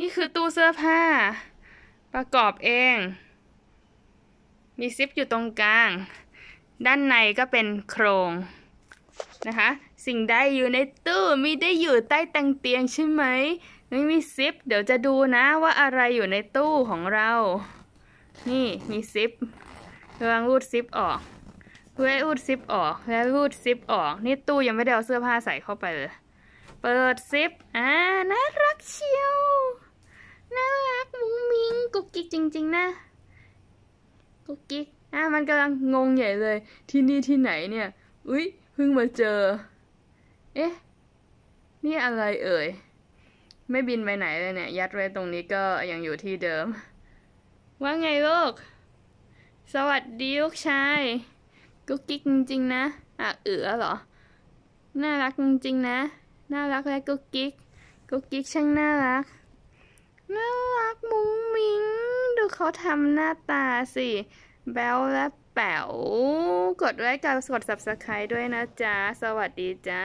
นี่คือตู้เสื้อผ้า ประกอบเอง มีซิปอยู่ตรงกลาง ด้านในก็เป็นโครงนะคะสิ่งใดอยู่ในตู้มีได้อยู่ใต้ตงเตียงใช่ไหมไม่มีซิป เดี๋ยวจะดูนะว่าอะไรอยู่ในตู้ของเรา นี่มีซิปวางรูดซิปออกแล้วรูดซิปออกแล้วรูดซิปออกนี่ตู้ยังไม่ได้เอาเสื้อผ้าใส่เข้าไปเลยเปิดซิปอ่าน่าร๊กจริงๆนะกุ๊กกิ๊กอ่ะมันกำลังงงใหญ่เลย ที่นี่ที่ไหนเนี่ยอุ๊ยเพิ่งมาเจอเอ๊ะนี่อะไรเอ่ยไม่บินไปไหนเลยเนี่ยยัดไว้ตรงนี้ก็ยังอยู่ที่เดิม ว่าไงลูกสวัสดีลูกชายกุ๊กกิ๊กจริง ๆนะอ่ะเอือเหรอน่ารักจริงๆนะ น่ารักและกุ๊กกิ๊กกุ๊กกิ๊กช่างน่ารักเขาทำหน้าตาสิ แบลและแป๋ว กดไลค์กดซับสไครต์ด้วยนะจ๊ะสวัสดีจ้า